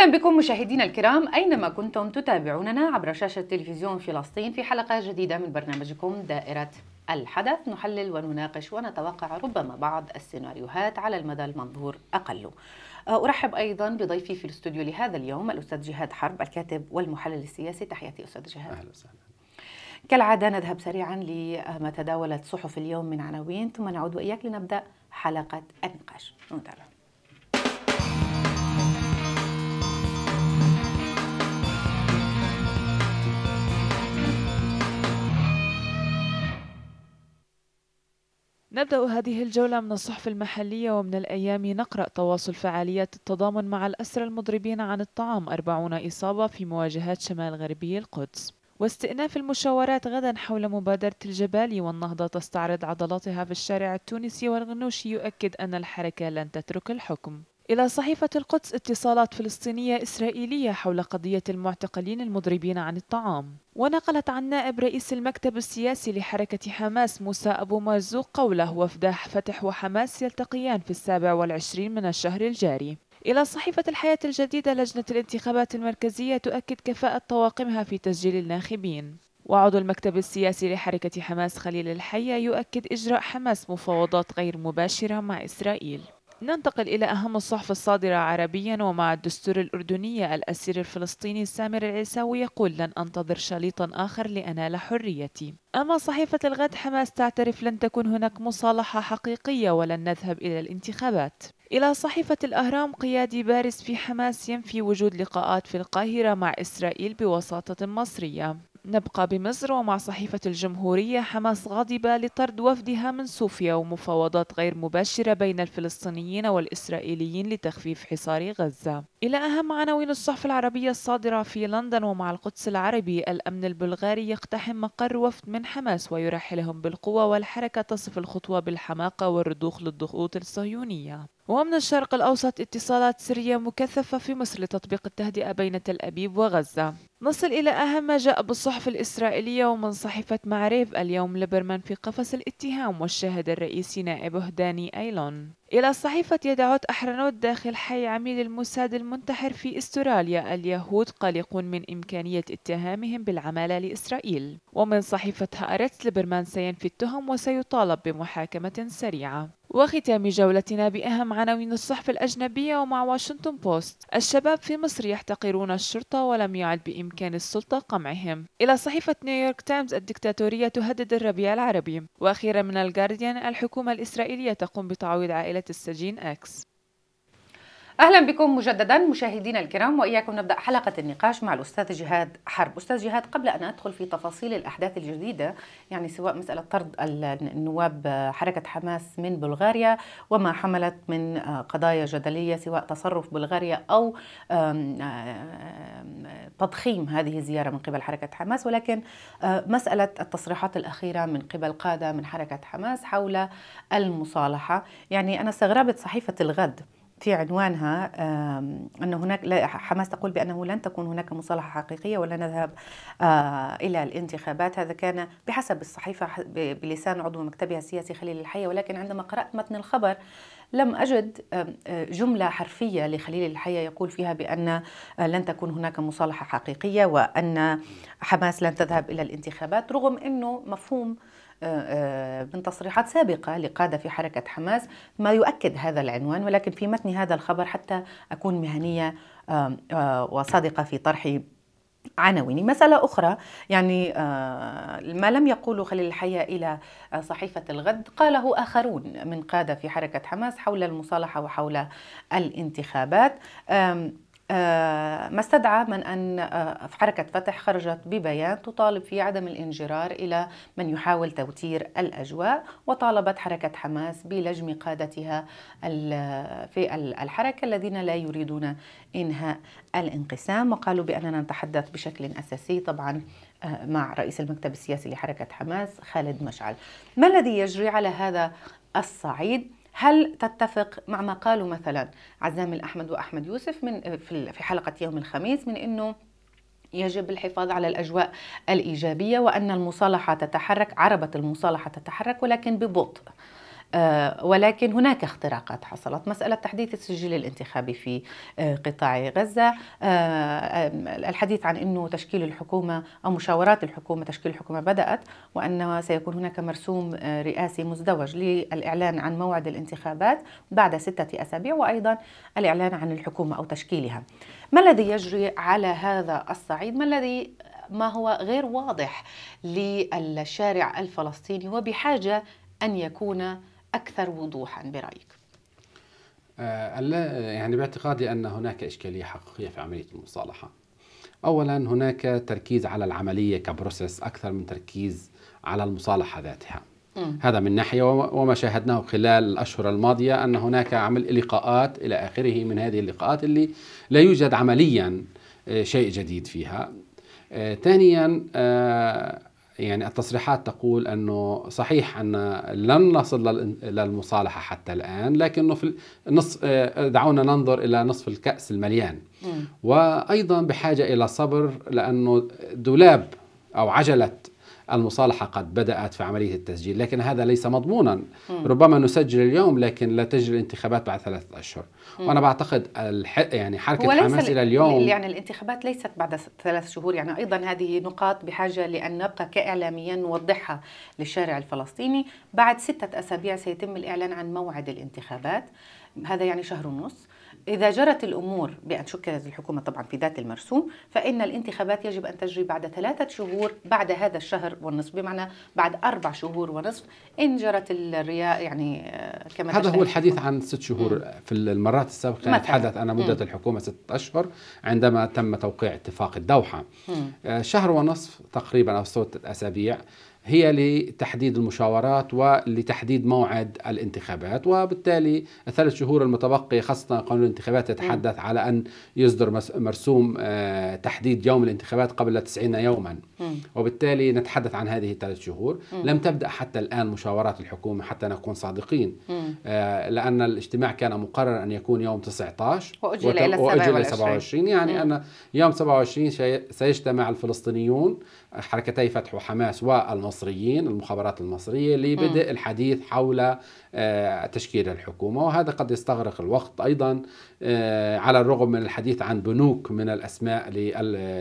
اهلا بكم مشاهدينا الكرام اينما كنتم تتابعوننا عبر شاشه تلفزيون فلسطين في حلقه جديده من برنامجكم دائره الحدث نحلل ونناقش ونتوقع ربما بعض السيناريوهات على المدى المنظور اقل. آه، ارحب ايضا بضيفي في الاستوديو لهذا اليوم الاستاذ جهاد حرب الكاتب والمحلل السياسي تحياتي استاذ جهاد. اهلا وسهلا. كالعاده نذهب سريعا لما تداولت صحف اليوم من عناوين ثم نعود واياك لنبدا حلقه النقاش. نتابع. نبدأ هذه الجولة من الصحف المحلية ومن الأيام نقرأ تواصل فعاليات التضامن مع الأسرى المضربين عن الطعام أربعون إصابة في مواجهات شمال غربي القدس واستئناف المشاورات غدا حول مبادرة الجبالي والنهضة تستعرض عضلاتها في الشارع التونسي والغنوشي يؤكد أن الحركة لن تترك الحكم إلى صحيفة القدس اتصالات فلسطينية إسرائيلية حول قضية المعتقلين المضربين عن الطعام ونقلت عن نائب رئيس المكتب السياسي لحركة حماس موسى أبو مرزوق قوله وفد فتح وحماس يلتقيان في السابع والعشرين من الشهر الجاري إلى صحيفة الحياة الجديدة لجنة الانتخابات المركزية تؤكد كفاءة طواقمها في تسجيل الناخبين وعضو المكتب السياسي لحركة حماس خليل الحية يؤكد إجراء حماس مفاوضات غير مباشرة مع إسرائيل ننتقل إلى أهم الصحف الصادرة عربيا ومع الدستور الأردنية الأسير الفلسطيني سامر العيساوي يقول لن أنتظر شليطا آخر لأنال حريتي أما صحيفة الغد حماس تعترف لن تكون هناك مصالحة حقيقية ولن نذهب إلى الانتخابات إلى صحيفة الأهرام قيادي بارز في حماس ينفي وجود لقاءات في القاهرة مع إسرائيل بوساطة مصرية نبقى بمصر ومع صحيفة الجمهورية حماس غاضبة لطرد وفدها من صوفيا ومفاوضات غير مباشرة بين الفلسطينيين والإسرائيليين لتخفيف حصار غزة إلى أهم عناوين الصحف العربية الصادرة في لندن ومع القدس العربي الأمن البلغاري يقتحم مقر وفد من حماس ويرحلهم بالقوة والحركة تصف الخطوة بالحماقة والرضوخ للضغوط الصهيونية ومن الشرق الأوسط اتصالات سرية مكثفة في مصر لتطبيق التهدئة بين تل أبيب وغزة نصل إلى أهم ما جاء بالصحف الإسرائيلية ومن صحيفة معريف اليوم ليبرمان في قفص الاتهام والشاهد الرئيسي نائبه داني أيلون إلى صحيفة يدعوت أحرنوت داخل حي عميد الموساد المنتحر في استراليا اليهود قلقون من إمكانية اتهامهم بالعمالة لإسرائيل ومن صحيفة هأرتس ليبرمان سينفي التهم وسيطالب بمحاكمة سريعة وختام جولتنا بأهم عناوين الصحف الأجنبية ومع واشنطن بوست الشباب في مصر يحتقرون الشرطة ولم يعد بإمكان السلطة قمعهم إلى صحيفة نيويورك تايمز الدكتاتورية تهدد الربيع العربي وأخيرا من الجارديان الحكومة الإسرائيلية تقوم بتعويض عائلة السجين أكس اهلا بكم مجددا مشاهدينا الكرام واياكم نبدا حلقه النقاش مع الاستاذ جهاد حرب استاذ جهاد قبل ان ادخل في تفاصيل الاحداث الجديده يعني سواء مساله طرد النواب حركه حماس من بلغاريا وما حملت من قضايا جدليه سواء تصرف بلغاريا او تضخيم هذه الزياره من قبل حركه حماس ولكن مساله التصريحات الاخيره من قبل قاده من حركه حماس حول المصالحه يعني انا استغربت صحيفه الغد في عنوانها أن هناك حماس تقول بأنه لن تكون هناك مصالحة حقيقية ولا نذهب آه، إلى الانتخابات هذا كان بحسب الصحيفة بلسان عضو مكتبها السياسي خليل الحية ولكن عندما قرأت متن الخبر لم أجد آه، جملة حرفية لخليل الحية يقول فيها بأن آه، لن تكون هناك مصالحة حقيقية وأن حماس لن تذهب إلى الانتخابات رغم أنه مفهوم آه، آه، من تصريحات سابقة لقادة في حركة حماس ما يؤكد هذا العنوان ولكن في متن هذا الخبر حتى أكون مهنية آه، وصادقة في طرحي عناويني مسألة أخرى يعني ما لم يقوله خليل الحية إلى صحيفة الغد قاله آخرون من قادة في حركة حماس حول المصالحة وحول الانتخابات آه، ما استدعى من أن آه، حركة فتح خرجت ببيان تطالب في عدم الانجرار إلى من يحاول توتير الأجواء وطالبت حركة حماس بلجم قادتها في الحركة الذين لا يريدون إنهاء الانقسام وقالوا بأننا نتحدث بشكل أساسي طبعا آه، مع رئيس المكتب السياسي لحركة حماس خالد مشعل ما الذي يجري على هذا الصعيد هل تتفق مع ما قالوا مثلا عزام الأحمد وأحمد يوسف من آه، في حلقة يوم الخميس من أنه يجب الحفاظ على الأجواء الإيجابية وأن المصالحة تتحرك عربة المصالحة تتحرك ولكن ببطء آه، ولكن هناك اختراقات حصلت مسألة تحديث السجل الانتخابي في آه، قطاع غزة آه، الحديث عن أنه تشكيل الحكومة أو مشاورات الحكومة تشكيل الحكومة بدأت وأن سيكون هناك مرسوم رئاسي مزدوج للإعلان عن موعد الانتخابات بعد ستة أسابيع وأيضا الإعلان عن الحكومة أو تشكيلها ما الذي يجري على هذا الصعيد ما الذي ما هو غير واضح للشارع الفلسطيني وبحاجة أن يكون أكثر وضوحا برأيك؟ آه، يعني باعتقادي أن هناك إشكالية حقيقية في عملية المصالحة أولا هناك تركيز على العملية كبروسيس أكثر من تركيز على المصالحة ذاتها م. هذا من ناحية وما شاهدناه خلال الأشهر الماضية أن هناك عمل لقاءات إلى آخره من هذه اللقاءات اللي لا يوجد عمليا آه، شيء جديد فيها آه، ثانيا يعني التصريحات تقول أنه صحيح أن لن نصل للمصالحة حتى الآن لكنه في نصف آه، دعونا ننظر إلى نصف الكأس المليان وأيضا بحاجة إلى صبر لأنه دولاب أو عجلة المصالحة قد بدأت في عملية التسجيل لكن هذا ليس مضمونا م. ربما نسجل اليوم لكن لا تجري الانتخابات بعد ثلاثة أشهر م. وأنا بعتقد الح... يعني حركة حماس إلى اليوم يعني الانتخابات ليست بعد ثلاث شهور يعني أيضا هذه نقاط بحاجة لأن نبقى كإعلاميا نوضحها للشارع الفلسطيني بعد ستة أسابيع سيتم الإعلان عن موعد الانتخابات هذا يعني شهر ونص إذا جرت الأمور بأن شكلت الحكومة طبعا في ذات المرسوم فإن الانتخابات يجب أن تجري بعد ثلاثة شهور بعد هذا الشهر والنصف بمعنى بعد أربع شهور ونصف إن جرت الرياء يعني آه، كما هذا هو الحديث الحكومة. عن ست شهور مم. في المرات السابقة نتحدث أنا مدة مم. الحكومة ست أشهر عندما تم توقيع اتفاق الدوحة مم. آه، شهر ونصف تقريبا أو ستة أسابيع هي لتحديد المشاورات ولتحديد موعد الانتخابات وبالتالي الثلاث شهور المتبقية خاصة قانون الانتخابات يتحدث على أن يصدر مرسوم آه، تحديد يوم الانتخابات قبل 90 يوما وبالتالي نتحدث عن هذه الثلاث شهور لم تبدأ حتى الآن مشاورات الحكومة حتى نكون صادقين آه، لأن الاجتماع كان مقرر أن يكون يوم 19 وأجل إلى 27 يعني أن يوم 27 سيجتمع الفلسطينيون حركتي فتح وحماس والمصريين المخابرات المصرية لبدء الحديث حول آه، تشكيل الحكومة وهذا قد يستغرق الوقت أيضا آه، على الرغم من الحديث عن بنوك من الأسماء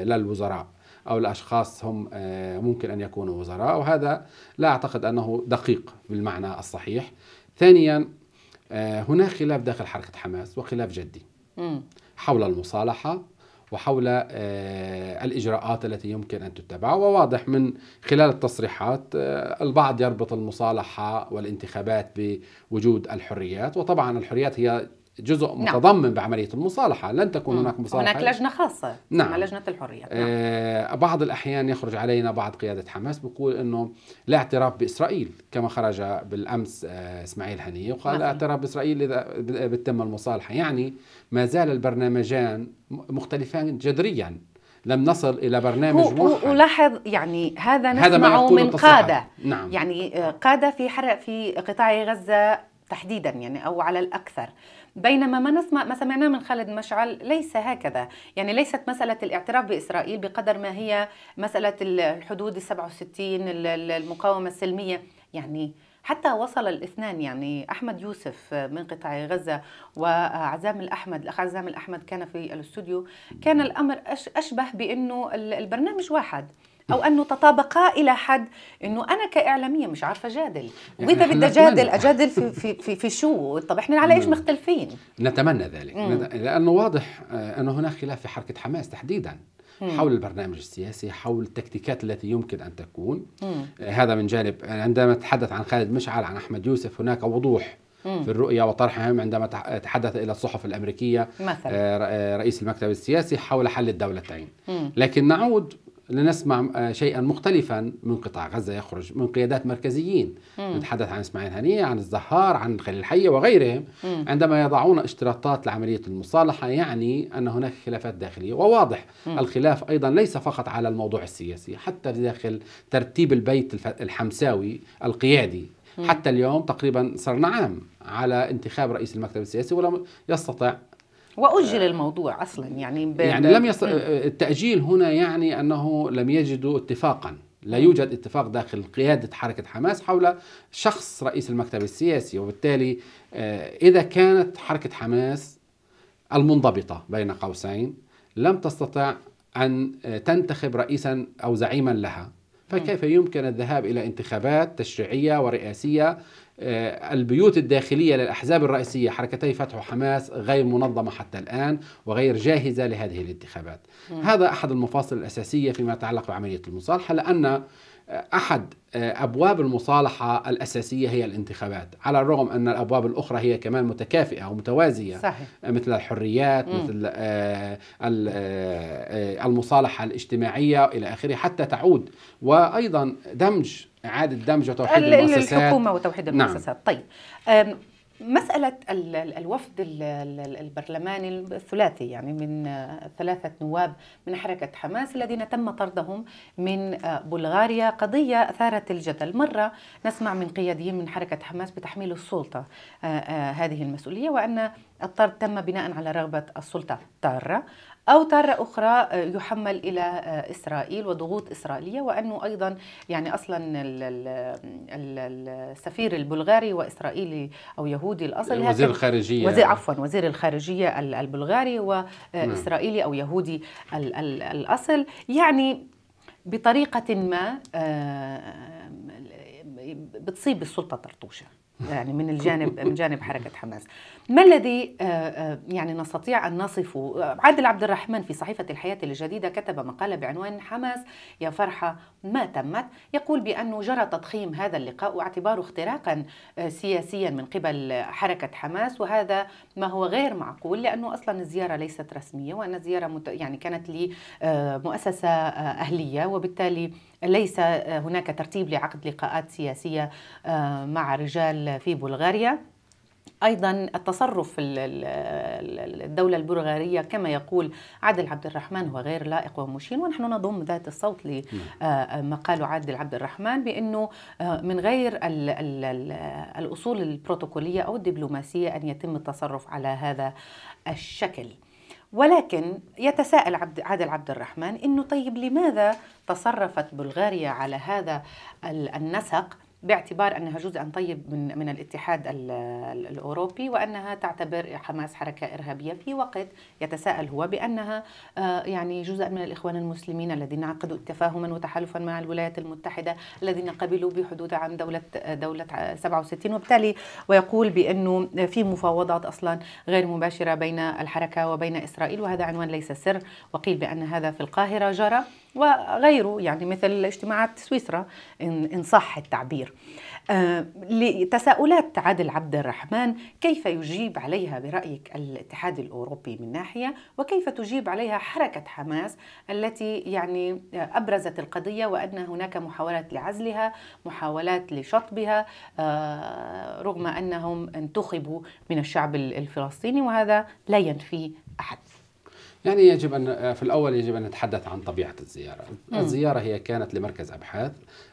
للوزراء أو الأشخاص هم آه، ممكن أن يكونوا وزراء وهذا لا أعتقد أنه دقيق بالمعنى الصحيح ثانيا هناك خلاف داخل حركة حماس وخلاف جدي حول المصالحة وحول آه، الإجراءات التي يمكن أن تتبع وواضح من خلال التصريحات آه، البعض يربط المصالحة والانتخابات بوجود الحريات وطبعا الحريات هي جزء نعم. متضمن بعمليه المصالحه لن تكون مم. هناك مصالحه هناك لجنه خاصه نعم لجنه الحريه نعم. آه بعض الاحيان يخرج علينا بعض قياده حماس بيقول انه لا اعتراف باسرائيل كما خرج بالامس آه اسماعيل هنيه وقال لا نعم. اعتراف باسرائيل اذا بتم المصالحه يعني ما زال البرنامجان مختلفان جذريا لم نصل الى برنامج واحد ولاحظ يعني هذا نسمعه هذا ما من التصحيح. قاده نعم. يعني آه، قاده في حرق في قطاع غزه تحديدا يعني او على الاكثر بينما ما نسمع ما سمعناه من خالد مشعل ليس هكذا يعني ليست مسألة الاعتراف بإسرائيل بقدر ما هي مسألة الحدود السبعة 67 المقاومة السلمية يعني حتى وصل الاثنان يعني احمد يوسف من قطاع غزه وعزام الاحمد الاخ عزام الاحمد كان في الاستوديو كان الامر اشبه بانه البرنامج واحد او انه تطابقا الى حد انه انا كاعلاميه مش عارفه جادل يعني واذا بدي اجادل اجادل في في في, في شو طب احنا على ايش مختلفين نتمنى ذلك مم. لانه واضح آه، انه هناك خلاف في حركه حماس تحديدا حول البرنامج السياسي حول التكتيكات التي يمكن أن تكون مم. آه، هذا من جانب آه، عندما تحدث عن خالد مشعل عن أحمد يوسف هناك وضوح في الرؤية وطرحهم عندما تحدث إلى الصحف الأمريكية مثلا. رئيس المكتب السياسي حول حل الدولتين لكن نعود لنسمع آه، شيئا مختلفا من قطاع غزة يخرج من قيادات مركزيين مم. نتحدث عن إسماعيل هنية عن الزهار عن خليل الحية وغيرهم مم. عندما يضعون اشتراطات لعملية المصالحة يعني أن هناك خلافات داخلية وواضح مم. الخلاف أيضا ليس فقط على الموضوع السياسي حتى داخل ترتيب البيت الحمساوي القيادي مم. حتى اليوم تقريبا صرنا عام على انتخاب رئيس المكتب السياسي ولم يستطع واجل الموضوع اصلا يعني يعني لم يص... التاجيل هنا يعني انه لم يجدوا اتفاقا لا يوجد اتفاق داخل قيادة حركة حماس حول شخص رئيس المكتب السياسي وبالتالي آه، إذا كانت حركة حماس المنضبطة بين قوسين لم تستطع أن آه، تنتخب رئيسا أو زعيما لها فكيف يمكن الذهاب إلى انتخابات تشريعية ورئاسية آه، البيوت الداخلية للأحزاب الرئيسية حركتي فتح وحماس غير منظمة حتى الآن وغير جاهزة لهذه الانتخابات م. هذا أحد المفاصل الأساسية فيما يتعلق بعملية المصالحة لأن أحد آه، أبواب المصالحة الأساسية هي الانتخابات على الرغم أن الأبواب الأخرى هي كمان متكافئة ومتوازية صحيح. مثل الحريات م. مثل آه، المصالحة الاجتماعية إلى آخره حتى تعود وأيضا دمج إعادة دمج وتوحيد المؤسسات الحكومة وتوحيد نعم. المؤسسات نعم. طيب مسألة الوفد البرلماني الثلاثي يعني من آه، ثلاثة نواب من حركة حماس الذين تم طردهم من آه، بلغاريا قضية أثارت الجدل مرة نسمع من قياديين من حركة حماس بتحميل السلطة آه، هذه المسؤولية وأن الطرد تم بناء على رغبة السلطة طارة أو تارة أخرى آه، يحمل إلى آه، إسرائيل وضغوط إسرائيلية وأنه أيضا يعني أصلا السفير البلغاري وإسرائيلي أو يهودي الأصل وزير الخارجية وزير عفوا وزير الخارجية البلغاري نعم. وإسرائيلي أو يهودي الأصل يعني بطريقة ما آه، بتصيب السلطة طرطوشة يعني من الجانب من جانب حركه حماس. ما الذي آه، آه، يعني نستطيع ان نصفه؟ عادل عبد الرحمن في صحيفه الحياه الجديده كتب مقاله بعنوان حماس يا فرحه ما تمت، يقول بانه جرى تضخيم هذا اللقاء واعتباره اختراقا آه، سياسيا من قبل حركه حماس وهذا ما هو غير معقول لانه اصلا الزياره ليست رسميه وان الزياره مت... يعني كانت لمؤسسه اهليه وبالتالي ليس هناك ترتيب لعقد لقاءات سياسيه مع رجال في بلغاريا ايضا التصرف الدوله البلغاريه كما يقول عادل عبد الرحمن هو غير لائق ومشين ونحن نضم ذات الصوت لما نعم. آه، قاله عادل عبد الرحمن بانه آه، من غير الاصول البروتوكوليه او الدبلوماسيه ان يتم التصرف على هذا الشكل. ولكن يتساءل عبد عادل عبد الرحمن انه طيب لماذا تصرفت بلغاريا على هذا النسق باعتبار أنها جزء طيب من, من الاتحاد الأوروبي وأنها تعتبر حماس حركة إرهابية في وقت يتساءل هو بأنها آه، يعني جزء من الإخوان المسلمين الذين عقدوا تفاهما وتحالفا مع الولايات المتحدة الذين قبلوا بحدود عام دولة دولة 67 وبالتالي ويقول بأنه في مفاوضات أصلا غير مباشرة بين الحركة وبين إسرائيل وهذا عنوان ليس سر وقيل بأن هذا في القاهرة جرى وغيره يعني مثل اجتماعات سويسرا إن صح التعبير كثير آه، لتساؤلات عادل عبد الرحمن كيف يجيب عليها برأيك الاتحاد الأوروبي من ناحية وكيف تجيب عليها حركة حماس التي يعني أبرزت القضية وأن هناك محاولات لعزلها محاولات لشطبها آه، رغم أنهم انتخبوا من الشعب الفلسطيني وهذا لا ينفي أحد يعني يجب أن في الأول يجب أن نتحدث عن طبيعة الزيارة مم. الزيارة هي كانت لمركز أبحاث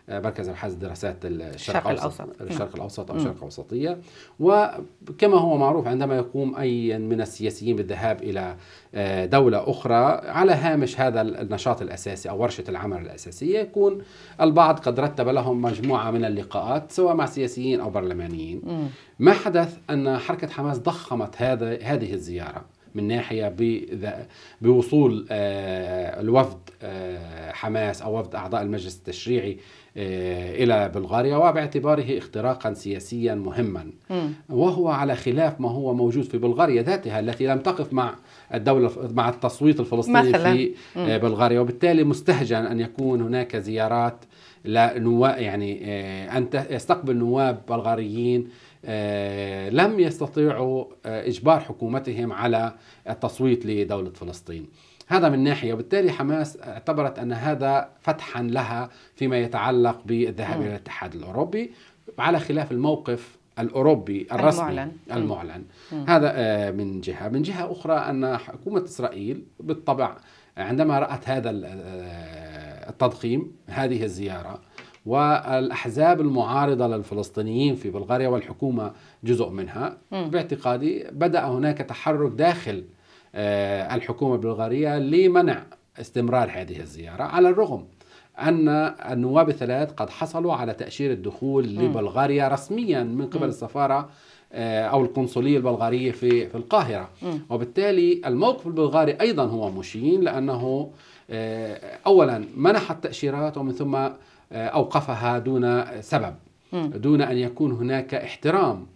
آه، مركز أبحاث دراسات الشرق الأوسط الشرق الأوسط أو الشرق الأوسطية وكما هو معروف عندما يقوم أي من السياسيين بالذهاب إلى آه، دولة أخرى على هامش هذا النشاط الأساسي أو ورشة العمل الأساسية يكون البعض قد رتب لهم مجموعة من اللقاءات سواء مع سياسيين أو برلمانيين مم. ما حدث أن حركة حماس ضخمت هذا هذه الزيارة من ناحيه بوصول آه، الوفد آه، حماس او وفد اعضاء المجلس التشريعي آه، الى بلغاريا وباعتباره اختراقا سياسيا مهما وهو على خلاف ما هو موجود في بلغاريا ذاتها التي لم تقف مع الدولة مع التصويت الفلسطيني مثلا. في بلغاريا وبالتالي مستهجن أن يكون هناك زيارات لنواب يعني أن يستقبل نواب بلغاريين آه، لم يستطيعوا آه، اجبار حكومتهم على التصويت لدوله فلسطين. هذا من ناحيه وبالتالي حماس اعتبرت ان هذا فتحا لها فيما يتعلق بالذهاب الى الاتحاد الاوروبي على خلاف الموقف الاوروبي الرسمي المعلن, المعلن. هذا آه، من جهه من جهه اخرى ان حكومه اسرائيل بالطبع عندما رات هذا التضخيم هذه الزياره والاحزاب المعارضه للفلسطينيين في بلغاريا والحكومه جزء منها م. باعتقادي بدا هناك تحرك داخل آه، الحكومه البلغاريه لمنع استمرار هذه الزياره على الرغم ان النواب الثلاث قد حصلوا على تاشيره دخول م. لبلغاريا رسميا من قبل م. السفاره آه، او القنصليه البلغاريه في في القاهره م. وبالتالي الموقف البلغاري ايضا هو مشين لانه آه، اولا منح التاشيرات ومن ثم أوقفها دون سبب دون أن يكون هناك احترام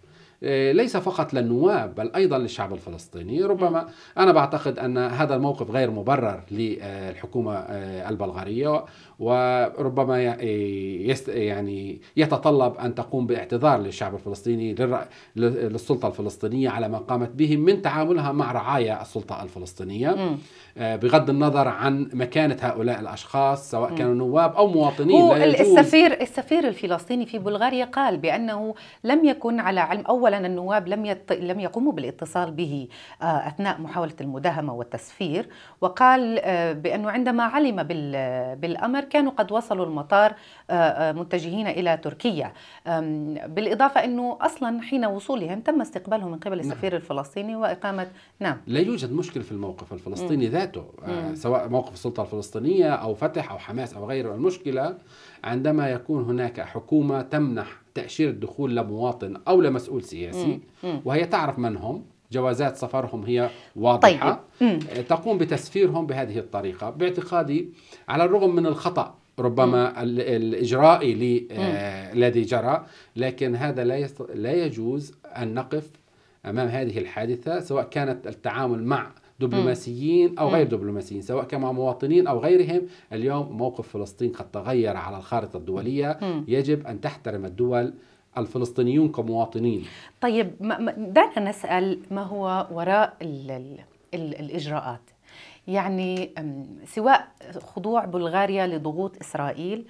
آه، ليس فقط للنواب بل أيضا للشعب الفلسطيني ربما أنا بعتقد أن هذا الموقف غير مبرر للحكومة آه، البلغارية وربما آه، يعني يتطلب أن تقوم باعتذار للشعب الفلسطيني للسلطة الفلسطينية على ما قامت به من تعاملها مع رعايا السلطة الفلسطينية بغض النظر عن مكانة هؤلاء الأشخاص سواء كانوا نواب أو مواطنين هو السفير السفير الفلسطيني في بلغاريا قال بأنه لم يكن على علم أول اولا النواب لم يت... لم يقوموا بالاتصال به آه، اثناء محاوله المداهمه والتسفير وقال آه، بانه عندما علم بال... بالامر كانوا قد وصلوا المطار متجهين إلى تركيا بالإضافة أنه أصلا حين وصولهم تم استقبالهم من قبل نعم. السفير نعم. الفلسطيني وإقامة نعم لا يوجد مشكل في الموقف الفلسطيني مم. ذاته آه، مم. سواء موقف السلطة الفلسطينية أو فتح أو حماس أو غيره المشكلة عندما يكون هناك حكومة تمنح تأشير الدخول لمواطن أو لمسؤول سياسي مم. وهي تعرف من هم جوازات سفرهم هي واضحة طيب. تقوم بتسفيرهم بهذه الطريقة باعتقادي على الرغم من الخطأ ربما الإجرائي آه، الذي جرى لكن هذا لا لا يجوز أن نقف أمام هذه الحادثة سواء كانت التعامل مع دبلوماسيين او غير دبلوماسيين سواء كما مواطنين او غيرهم اليوم موقف فلسطين قد تغير على الخارطه الدوليه يجب ان تحترم الدول الفلسطينيون كمواطنين طيب دعنا نسال ما هو وراء ال ال الاجراءات يعني سواء خضوع بلغاريا لضغوط إسرائيل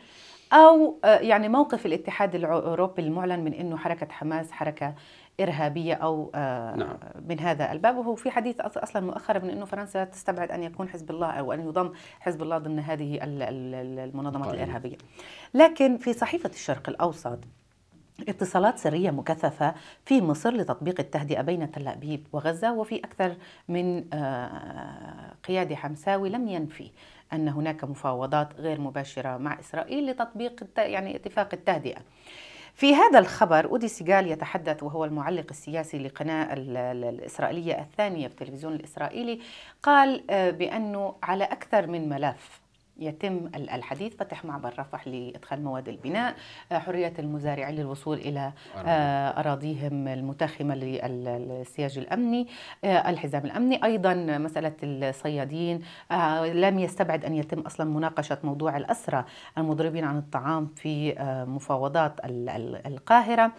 أو يعني موقف الاتحاد الأوروبي المعلن من أنه حركة حماس حركة إرهابية أو نعم. من هذا الباب وهو في حديث أصلا مؤخرا من أنه فرنسا تستبعد أن يكون حزب الله أو أن يضم حزب الله ضمن هذه المنظمات طيب. الإرهابية لكن في صحيفة الشرق الأوسط اتصالات سرية مكثفة في مصر لتطبيق التهدئة بين تل أبيب وغزة وفي أكثر من آه، قيادي حمساوي لم ينفي أن هناك مفاوضات غير مباشرة مع إسرائيل لتطبيق يعني اتفاق التهدئة في هذا الخبر أودي سيغال يتحدث وهو المعلق السياسي لقناة الإسرائيلية الثانية في التلفزيون الإسرائيلي قال آه، بأنه على أكثر من ملف يتم الحديث فتح معبر رفح لادخال مواد البناء آه، حريه المزارعين للوصول الى اراضيهم آه، المتاخمه للسياج الامني آه، الحزام الامني ايضا مساله الصيادين لم يستبعد ان يتم اصلا مناقشه موضوع الاسرى المضربين عن الطعام في مفاوضات القاهره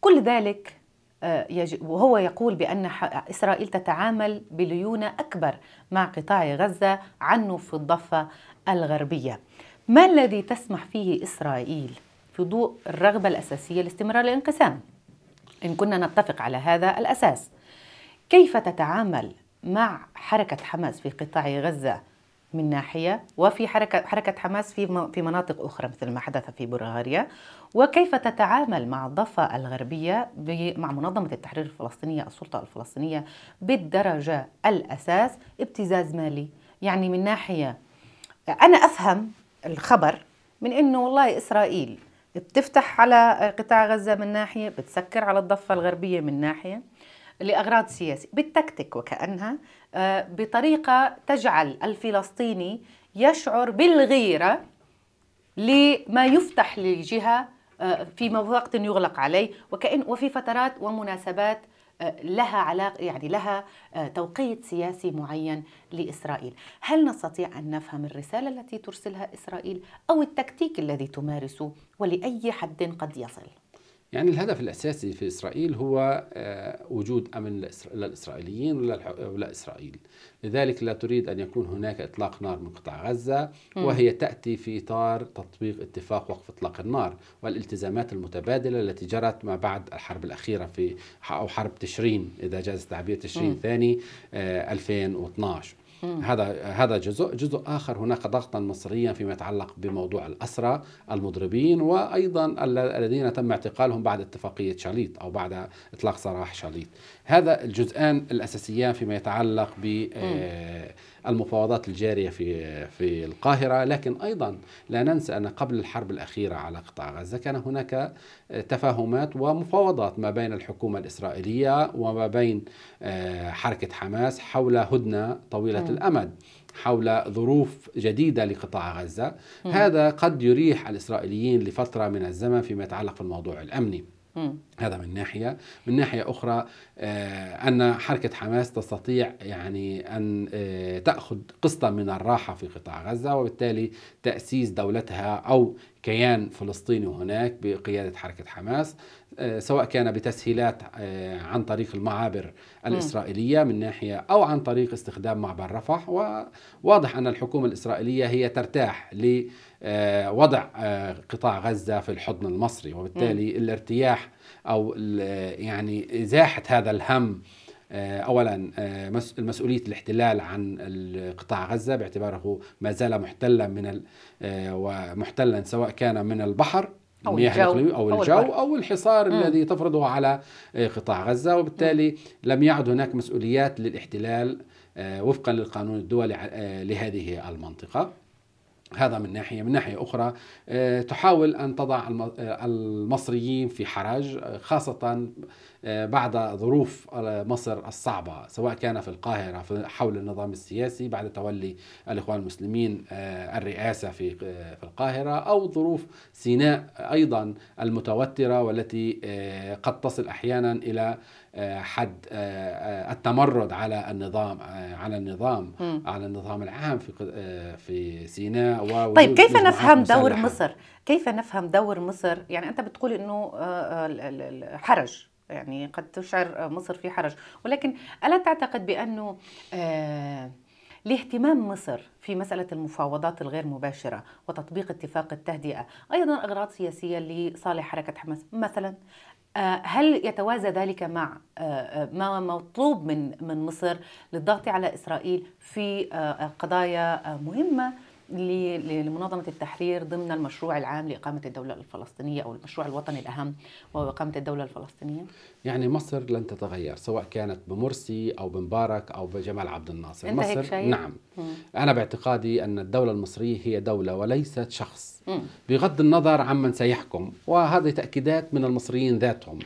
كل ذلك آه، وهو يقول بأن إسرائيل تتعامل بليونة أكبر مع قطاع غزة عنه في الضفة الغربية ما الذي تسمح فيه إسرائيل في ضوء الرغبة الأساسية لاستمرار الانقسام إن كنا نتفق على هذا الأساس كيف تتعامل مع حركة حماس في قطاع غزة من ناحية وفي حركة, حركة حماس في, في مناطق أخرى مثل ما حدث في بلغاريا وكيف تتعامل مع الضفة الغربية مع منظمة التحرير الفلسطينية السلطة الفلسطينية بالدرجة الأساس ابتزاز مالي يعني من ناحية أنا أفهم الخبر من أنه والله إسرائيل بتفتح على قطاع غزة من ناحية بتسكر على الضفة الغربية من ناحية لأغراض سياسية بالتكتيك وكأنها آه، بطريقة تجعل الفلسطيني يشعر بالغيرة لما يفتح لجهة آه، في وقت يغلق عليه وكأن وفي فترات ومناسبات آه، لها علاقة يعني لها توقيت سياسي معين لإسرائيل هل نستطيع أن نفهم الرسالة التي ترسلها إسرائيل أو التكتيك الذي تمارسه ولأي حد قد يصل؟ يعني الهدف الأساسي في إسرائيل هو آه، وجود أمن للإسرائيليين ولا إسرائيل لذلك لا تريد أن يكون هناك إطلاق نار من قطاع غزة وهي تأتي في إطار تطبيق اتفاق وقف إطلاق النار والالتزامات المتبادلة التي جرت ما بعد الحرب الأخيرة في أو حرب تشرين إذا جاز تعبير تشرين ثاني 2012 آه، هذا هذا جزء جزء آخر هناك ضغطا مصريا فيما يتعلق بموضوع الأسرى المضربين وأيضا الذين تم اعتقالهم بعد اتفاقية شاليت أو بعد إطلاق سراح شاليت هذا الجزئان الاساسيان فيما يتعلق بالمفاوضات آه، الجاريه في في القاهره، لكن ايضا لا ننسى ان قبل الحرب الاخيره على قطاع غزه كان هناك آه، تفاهمات ومفاوضات ما بين الحكومه الاسرائيليه وما بين آه، حركه حماس حول هدنه طويله م. الامد. حول ظروف جديدة لقطاع غزة هذا قد يريح الإسرائيليين لفترة من الزمن فيما يتعلق في الموضوع الأمني هذا من ناحيه، من ناحيه اخرى آه، ان حركه حماس تستطيع يعني ان آه، تاخذ قسطا من الراحه في قطاع غزه وبالتالي تاسيس دولتها او كيان فلسطيني هناك بقيادة حركة حماس آه، سواء كان بتسهيلات آه، عن طريق المعابر الإسرائيلية من ناحية أو عن طريق استخدام معبر رفح وواضح أن الحكومة الإسرائيلية هي ترتاح لوضع آه، قطاع غزة في الحضن المصري وبالتالي الارتياح أو يعني إزاحة هذا الهم آه، اولا آه، مسؤوليه الاحتلال عن قطاع غزه باعتباره ما زال محتلا من آه، ومحتلا سواء كان من البحر أو المياه الجو أو الجو أو, أو الحصار م. الذي تفرضه على قطاع غزة وبالتالي م. لم يعد هناك مسؤوليات للاحتلال وفقا للقانون الدولي لهذه المنطقة هذا من ناحية من ناحية أخرى آه، تحاول أن تضع آه، المصريين في حرج آه، خاصة بعد ظروف مصر الصعبة سواء كان في القاهرة حول النظام السياسي بعد تولي الإخوان المسلمين الرئاسة في في القاهرة أو ظروف سيناء أيضا المتوترة والتي قد تصل أحيانا إلى حد آه، آه، التمرد على النظام آه، على النظام م. على النظام العام في في سيناء طيب كيف نفهم دور مصر؟ كيف نفهم دور مصر؟ يعني انت بتقول انه حرج يعني قد تشعر مصر في حرج ولكن الا تعتقد بانه لاهتمام مصر في مسألة المفاوضات الغير مباشرة وتطبيق اتفاق التهدئة أيضا أغراض سياسية لصالح حركة حماس مثلا آه، هل يتوازى ذلك مع آه، آه، ما مطلوب من من مصر للضغط على اسرائيل في قضايا مهمه لمنظمه التحرير ضمن المشروع العام لاقامه الدوله الفلسطينيه او المشروع الوطني الاهم وهو اقامه الدوله الفلسطينيه؟ يعني مصر لن تتغير سواء كانت بمرسي او بمبارك او بجمال عبد الناصر، انت مصر هيك نعم مم. انا باعتقادي ان الدوله المصريه هي دوله وليست شخص مم. بغض النظر عمن سيحكم وهذه تاكيدات من المصريين ذاتهم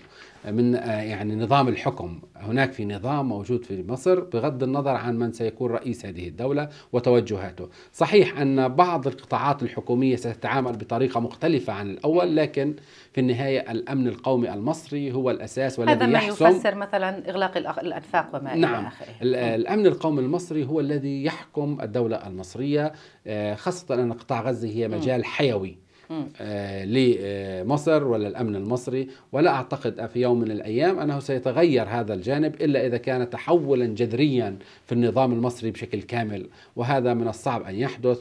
من آه، يعني نظام الحكم هناك في نظام موجود في مصر بغض النظر عن من سيكون رئيس هذه الدولة وتوجهاته صحيح أن بعض القطاعات الحكومية ستتعامل بطريقة مختلفة عن الأول لكن في النهاية الأمن القومي المصري هو الأساس والذي هذا ما يحسم يفسر مثلا إغلاق الأنفاق وما نعم إلى آخره الأمن القومي المصري هو الذي يحكم الدولة المصرية آه، خاصة أن قطاع غزة هي مجال حيوي آه، لمصر ولا الأمن المصري ولا أعتقد في يوم من الأيام أنه سيتغير هذا الجانب إلا إذا كان تحولا جذريا في النظام المصري بشكل كامل وهذا من الصعب أن يحدث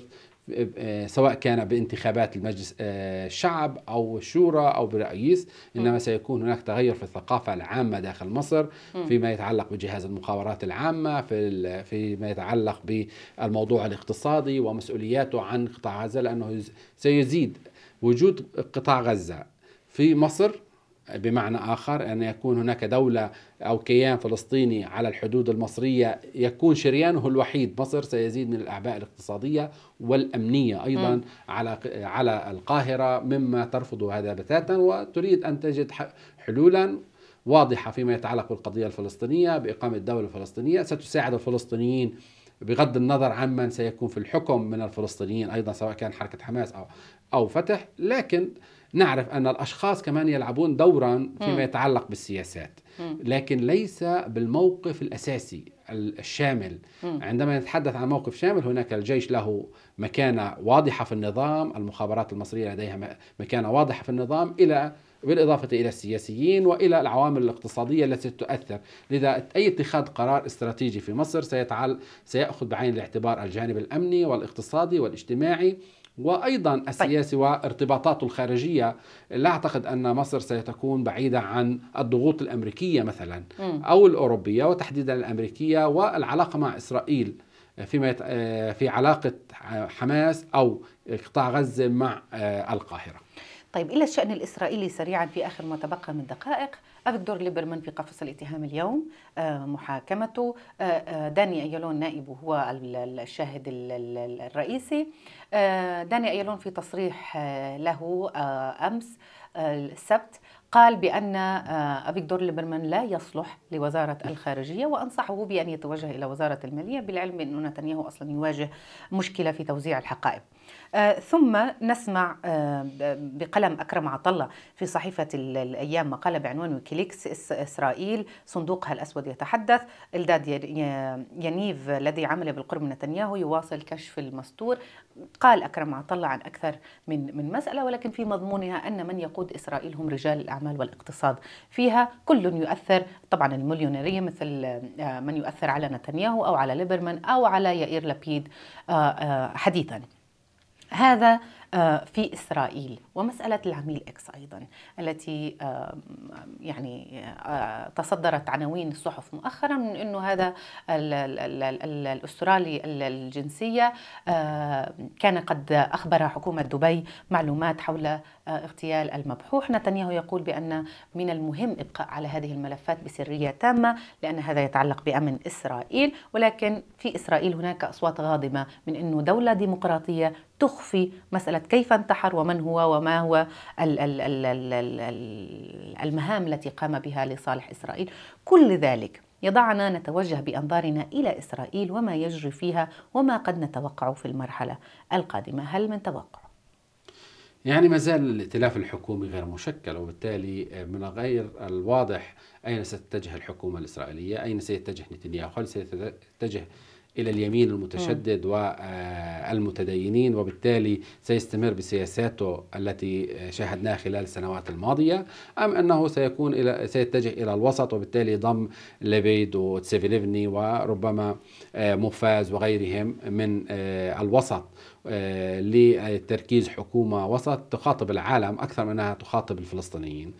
آه، سواء كان بانتخابات المجلس آه، الشعب او الشورى او برئيس انما سيكون هناك تغير في الثقافه العامه داخل مصر فيما يتعلق بجهاز المخابرات العامه في فيما يتعلق بالموضوع الاقتصادي ومسؤولياته عن قطاع غزه لانه سيزيد وجود قطاع غزة في مصر بمعنى آخر أن يكون هناك دولة أو كيان فلسطيني على الحدود المصرية يكون شريانه الوحيد مصر سيزيد من الأعباء الاقتصادية والأمنية أيضا م. على على القاهرة مما ترفض هذا بتاتا وتريد أن تجد حلولا واضحة فيما يتعلق بالقضية الفلسطينية بإقامة دولة فلسطينية ستساعد الفلسطينيين بغض النظر عن من سيكون في الحكم من الفلسطينيين ايضا سواء كان حركه حماس او او فتح لكن نعرف ان الاشخاص كمان يلعبون دورا فيما يتعلق بالسياسات لكن ليس بالموقف الاساسي الشامل عندما نتحدث عن موقف شامل هناك الجيش له مكانه واضحه في النظام المخابرات المصريه لديها مكانه واضحه في النظام الى بالإضافة إلى السياسيين وإلى العوامل الاقتصادية التي تؤثر لذا أي اتخاذ قرار استراتيجي في مصر سيتعل سيأخذ بعين الاعتبار الجانب الأمني والاقتصادي والاجتماعي وايضا طيب. السياسي وارتباطاته الخارجيه لا اعتقد ان مصر ستكون بعيده عن الضغوط الامريكيه مثلا او الاوروبيه وتحديدا الامريكيه والعلاقه مع اسرائيل آه، فيما آه، في علاقه حماس او قطاع غزه مع آه، القاهره طيب إلى الشأن الإسرائيلي سريعا في آخر ما تبقى من دقائق افكتور ليبرمان في قفص الاتهام اليوم آه، محاكمته آه، آه، داني أيلون نائبه هو الشاهد الرئيسي داني أيلون في تصريح له أمس السبت قال بأن أفيغدور آه، ليبرمان لا يصلح لوزارة الخارجية وأنصحه بأن يتوجه إلى وزارة المالية بالعلم انه نتنياهو أصلا يواجه مشكلة في توزيع الحقائب آه، ثم نسمع آه، بقلم أكرم عطلة في صحيفة الأيام مقالة بعنوان ويكيليكس إسرائيل صندوقها الأسود يتحدث إلداد ينيف الذي عمل بالقرب من نتنياهو يواصل كشف المستور قال أكرم عطلة عن أكثر من من مسألة ولكن في مضمونها أن من يقود إسرائيل هم رجال الأعمال الأعمال والاقتصاد فيها كل يؤثر طبعا المليونيرية مثل آه، من يؤثر على نتنياهو أو على ليبرمان أو على يائير لبيد آه، آه، حديثا هذا آه، في إسرائيل ومسألة العميل إكس أيضا التي آه، يعني آه، تصدرت عناوين الصحف مؤخرا من أنه هذا الأسترالي الجنسية كان قد أخبر حكومة دبي معلومات حول اغتيال المبحوح نتنياهو يقول بأن من المهم إبقاء على هذه الملفات بسرية تامة لأن هذا يتعلق بأمن إسرائيل ولكن في إسرائيل هناك أصوات غاضبه من أنه دولة ديمقراطية تخفي مسألة كيف انتحر ومن هو وما هو المهام التي قام بها لصالح إسرائيل كل ذلك يضعنا نتوجه بأنظارنا إلى إسرائيل وما يجري فيها وما قد نتوقع في المرحلة القادمة هل من توقع؟ يعني ما زال الائتلاف الحكومي غير مشكل وبالتالي من غير الواضح أين ستتجه الحكومة الإسرائيلية أين سيتجه نتنياهو هل سيتجه الى اليمين المتشدد والمتدينين وبالتالي سيستمر بسياساته التي شاهدناها خلال السنوات الماضيه ام انه سيكون الى سيتجه الى الوسط وبالتالي ضم ليفيد وتسيفيليفني وربما آه، مفاز وغيرهم من آه، الوسط آه، لتركيز حكومه وسط تخاطب العالم اكثر من انها تخاطب الفلسطينيين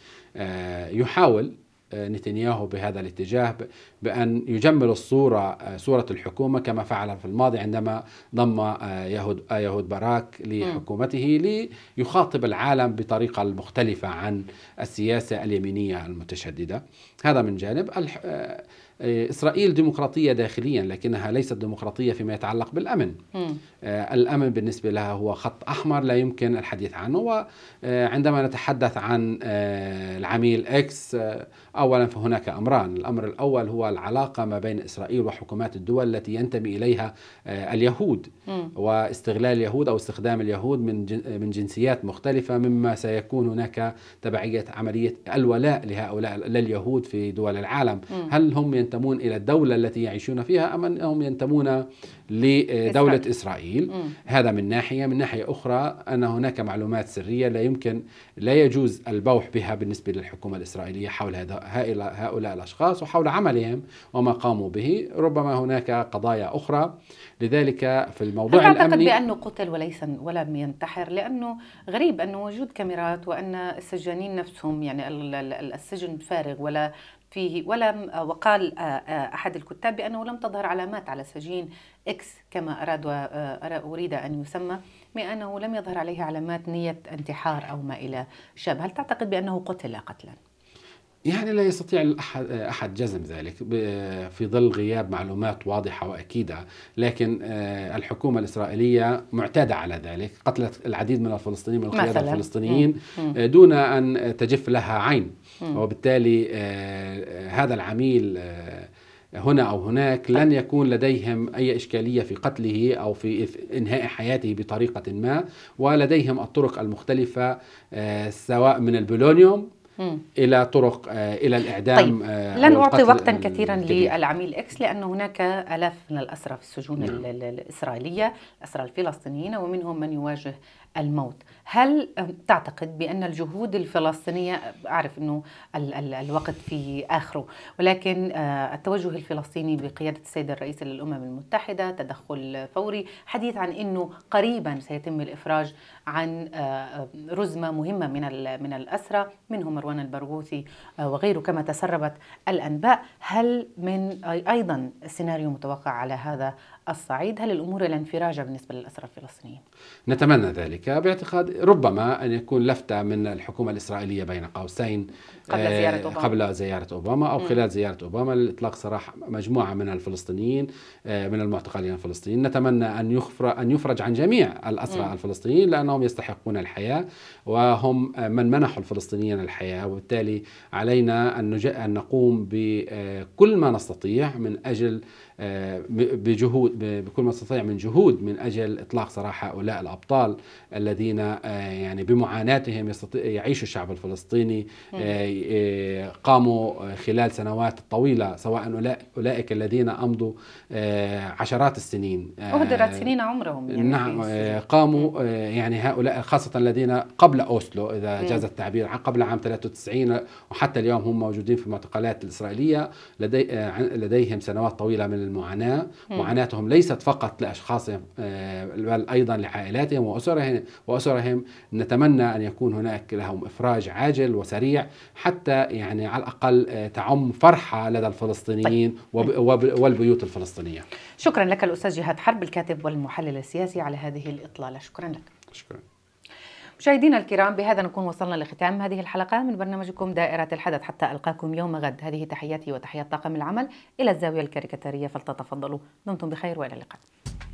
يحاول نتنياهو بهذا الاتجاه بأن يجمل الصورة صورة الحكومة كما فعل في الماضي عندما ضم آه، يهود, آه، يهود باراك لحكومته ليخاطب العالم بطريقة المختلفة عن السياسة اليمينية المتشددة هذا من جانب إيه، إسرائيل ديمقراطية داخليا لكنها ليست ديمقراطية فيما يتعلق بالأمن م. آه، الأمن بالنسبة لها هو خط أحمر لا يمكن الحديث عنه وعندما آه، نتحدث عن آه، العميل إكس أولا فهناك أمران الأمر الأول هو العلاقة ما بين إسرائيل وحكومات الدول التي ينتمي إليها اليهود م. واستغلال اليهود أو استخدام اليهود من من جنسيات مختلفة مما سيكون هناك تبعية عملية الولاء لهؤلاء لليهود في دول العالم م. هل هم ينتمون إلى الدولة التي يعيشون فيها أم أنهم ينتمون لدولة إسرائيل, إسرائيل. هذا من ناحية من ناحية أخرى أن هناك معلومات سرية لا يمكن لا يجوز البوح بها بالنسبة للحكومة الإسرائيلية حول هؤلاء الأشخاص وحول عملهم وما قاموا به ربما هناك قضايا أخرى لذلك في الموضوع هل الأمني أعتقد بأنه قتل وليس ولم ينتحر لأنه غريب أنه وجود كاميرات وأن السجانين نفسهم يعني السجن فارغ ولا فيه ولم آه، وقال آه، آه، أحد الكتاب بأنه لم تظهر علامات على سجين إكس كما أراد أريد أن يسمى بانه لم يظهر عليه علامات نية انتحار أو ما إلى شابه هل تعتقد بأنه قتل قتلا؟ يعني لا يستطيع أحد, أحد جزم ذلك في ظل غياب معلومات واضحة وأكيدة لكن الحكومة الإسرائيلية معتادة على ذلك قتلت العديد من الفلسطينيين من القيادة الفلسطينيين دون أن تجف لها عين وبالتالي آه، آه، هذا العميل آه، هنا او هناك لن يكون لديهم اي اشكاليه في قتله او في انهاء حياته بطريقه ما ولديهم الطرق المختلفه سواء من البولونيوم الى طرق الى الاعدام طيب. لن اعطي وقتا كثيرا الكبير. للعميل اكس لان هناك الاف من الاسرى في السجون نعم. الاسرائيليه الاسرى الفلسطينيين ومنهم من يواجه الموت هل تعتقد بأن الجهود الفلسطينية أعرف أنه ال ال الوقت في آخره ولكن آه، التوجه الفلسطيني بقيادة السيد الرئيس للأمم المتحدة تدخل فوري حديث عن أنه قريبا سيتم الإفراج عن آه، آه، رزمة مهمة من من الأسرى منهم مروان البرغوثي وغيره كما تسربت الأنباء هل من أيضا سيناريو متوقع على هذا الصعيد هل الأمور الى انفراجه بالنسبة للأسرى الفلسطينيين؟ نتمنى ذلك باعتقاد ربما أن يكون لفتة من الحكومة الإسرائيلية بين قوسين قبل آه، زيارة أوباما, قبل زيارة أوباما أو خلال زيارة أوباما لإطلاق سراح مجموعة من الفلسطينيين آه، من المعتقلين الفلسطينيين نتمنى أن أن يفرج عن جميع الأسرى الفلسطينيين لأنهم يستحقون الحياة وهم من منحوا الفلسطينيين الحياة وبالتالي علينا أن نقوم بكل آه، ما نستطيع من أجل آه، بجهود بكل ما استطيع من جهود من اجل اطلاق سراح هؤلاء الابطال الذين آه، يعني بمعاناتهم يعيش الشعب الفلسطيني آه، قاموا خلال سنوات طويله سواء اولئك الذين امضوا عشرات السنين اهدرت سنين عمرهم يعني نعم قاموا يعني هؤلاء خاصه الذين قبل اوسلو اذا جاز التعبير قبل عام 93 وحتى اليوم هم موجودين في المعتقلات الاسرائيليه لدي لديهم سنوات طويله من المعاناة معاناتهم ليست فقط لأشخاصهم آه، بل أيضا لعائلاتهم وأسرهم, وأسرهم نتمنى أن يكون هناك لهم إفراج عاجل وسريع حتى يعني على الأقل آه، تعم فرحة لدى الفلسطينيين طيب. والبيوت الفلسطينية شكرا لك الأستاذ جهاد حرب الكاتب والمحلل السياسي على هذه الإطلالة شكرا لك شكرا مشاهدينا الكرام بهذا نكون وصلنا لختام هذه الحلقة من برنامجكم دائرة الحدث حتى ألقاكم يوم غد هذه تحياتي وتحيات طاقم العمل إلى الزاوية الكاريكاتيرية فلتتفضلوا دمتم بخير وإلى اللقاء